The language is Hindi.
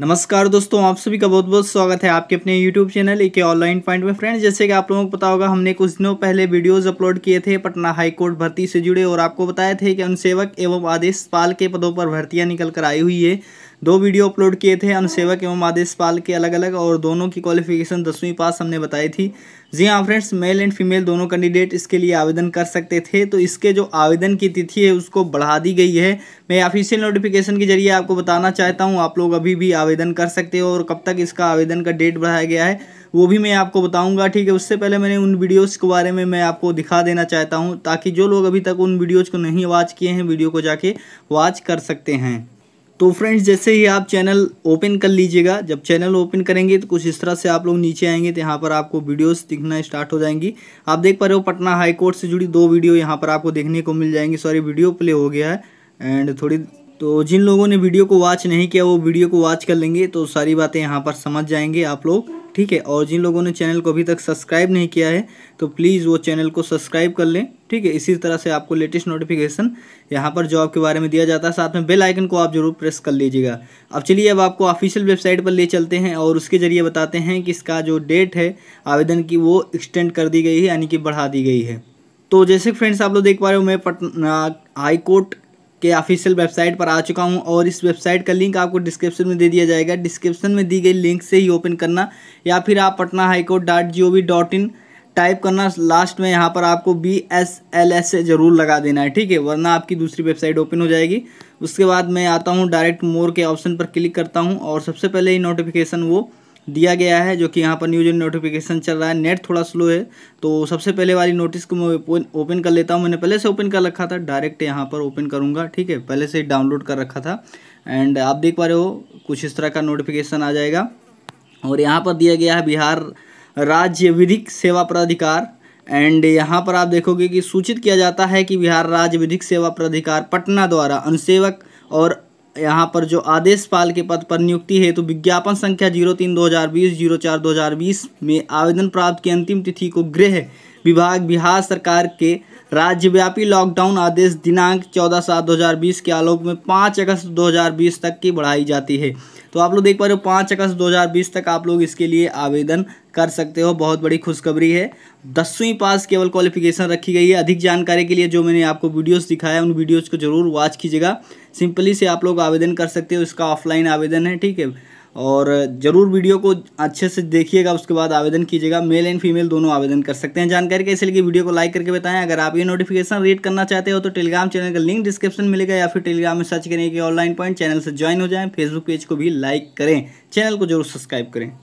नमस्कार दोस्तों आप सभी का बहुत बहुत स्वागत है आपके अपने यूट्यूब चैनल एक ऑनलाइन पॉइंट में फ्रेंड जैसे कि आप लोगों को पता होगा हमने कुछ दिनों पहले वीडियोस अपलोड किए थे पटना हाई कोर्ट भर्ती से जुड़े और आपको बताए थे कि अनुसेवक एवं आदेश पाल के पदों पर भर्तियां निकल कर आई हुई है दो वीडियो अपलोड किए थे अनुसेवक एवं आदेश पाल के अलग अलग और दोनों की क्वालिफिकेशन दसवीं पास हमने बताई थी जी हाँ फ्रेंड्स मेल एंड फीमेल दोनों कैंडिडेट इसके लिए आवेदन कर सकते थे तो इसके जो आवेदन की तिथि है उसको बढ़ा दी गई है मैं ऑफिशियल नोटिफिकेशन के जरिए आपको बताना चाहता हूँ आप लोग अभी भी आवेदन कर सकते हो और कब तक इसका आवेदन का डेट बढ़ाया गया है वो भी मैं आपको बताऊंगा ठीक है उससे पहले मैंने उन वीडियोस के बारे में मैं आपको दिखा देना चाहता हूँ ताकि जो लोग अभी तक उन वीडियोज़ को नहीं वॉच किए हैं वीडियो को जाके वॉच कर सकते हैं तो फ्रेंड्स जैसे ही आप चैनल ओपन कर लीजिएगा जब चैनल ओपन करेंगे तो कुछ इस तरह से आप लोग नीचे आएंगे तो यहाँ पर आपको वीडियोस दिखना स्टार्ट हो जाएंगी आप देख पा रहे हो पटना हाई कोर्ट से जुड़ी दो वीडियो यहाँ पर आपको देखने को मिल जाएंगी सॉरी वीडियो प्ले हो गया है एंड थोड़ी तो जिन लोगों ने वीडियो को वॉच नहीं किया वो वीडियो को वॉच कर लेंगे तो सारी बातें यहाँ पर समझ जाएंगे आप लोग ठीक है और जिन लोगों ने चैनल को अभी तक सब्सक्राइब नहीं किया है तो प्लीज़ वो चैनल को सब्सक्राइब कर लें ठीक है इसी तरह से आपको लेटेस्ट नोटिफिकेशन यहाँ पर जॉब के बारे में दिया जाता है साथ में बेल आइकन को आप जरूर प्रेस कर लीजिएगा अब चलिए अब आपको ऑफिशियल वेबसाइट पर ले चलते हैं और उसके ज़रिए बताते हैं कि इसका जो डेट है आवेदन की वो एक्सटेंड कर दी गई है यानी कि बढ़ा दी गई है तो जैसे फ्रेंड्स आप लोग देख पा रहे हो मैं पटना हाईकोर्ट के ऑफिशियल वेबसाइट पर आ चुका हूं और इस वेबसाइट का लिंक आपको डिस्क्रिप्शन में दे दिया जाएगा डिस्क्रिप्शन में दी गई लिंक से ही ओपन करना या फिर आप Patna high court dot g o v dot in type करना लास्ट में यहाँ पर आपको बी एस एल एस से ज़रूर लगा देना है ठीक है वरना आपकी दूसरी वेबसाइट ओपन हो जाएगी उसके बाद मैं आता हूँ डायरेक्ट मोर के ऑप्शन पर क्लिक करता हूँ और सबसे पहले ही नोटिफिकेशन वो दिया गया है जो कि यहाँ पर न्यूज एंड नोटिफिकेशन चल रहा है नेट थोड़ा स्लो है तो सबसे पहले वाली नोटिस को मैं ओपन कर लेता हूँ मैंने पहले से ओपन कर रखा था डायरेक्ट यहाँ पर ओपन करूँगा ठीक है पहले से डाउनलोड कर रखा था एंड आप देख पा रहे हो कुछ इस तरह का नोटिफिकेशन आ जाएगा और यहाँ पर दिया गया है बिहार राज्य विधिक सेवा प्राधिकार एंड यहाँ पर आप देखोगे कि सूचित किया जाता है कि बिहार राज्य विधिक सेवा प्राधिकार पटना द्वारा अनुसेवक और यहाँ पर जो आदेश पाल के पद पर नियुक्ति है तो विज्ञापन संख्या जीरो तीन दो हज़ार बीस जीरो चार दो हज़ार बीस में आवेदन प्राप्त की अंतिम तिथि को गृह विभाग बिहार सरकार के राज्यव्यापी लॉकडाउन आदेश दिनांक चौदह सात दो हज़ार बीस के आलोक में पाँच अगस्त दो हज़ार बीस तक की बढ़ाई जाती है तो आप लोग देख पा रहे हो पाँच अगस्त 2020 तक आप लोग इसके लिए आवेदन कर सकते हो बहुत बड़ी खुशखबरी है दसवीं पास केवल क्वालिफिकेशन रखी गई है अधिक जानकारी के लिए जो मैंने आपको वीडियोस दिखाया है उन वीडियोस को जरूर वॉच कीजिएगा सिंपली से आप लोग आवेदन कर सकते हो इसका ऑफलाइन आवेदन है ठीक है और ज़रूर वीडियो को अच्छे से देखिएगा उसके बाद आवेदन कीजिएगा मेल एंड फीमेल दोनों आवेदन कर सकते हैं जानकारी कैसे लगी वीडियो को लाइक करके बताएं अगर आप ये नोटिफिकेशन रीड करना चाहते हो तो टेलीग्राम चैनल का लिंक डिस्क्रिप्शन मिलेगा या फिर टेलीग्राम में सर्च करें कि ऑनलाइन पॉइंट चैनल से ज्वाइन हो जाए फेसबुक पेज को भी लाइक करें चैनल को जरूर सब्सक्राइब करें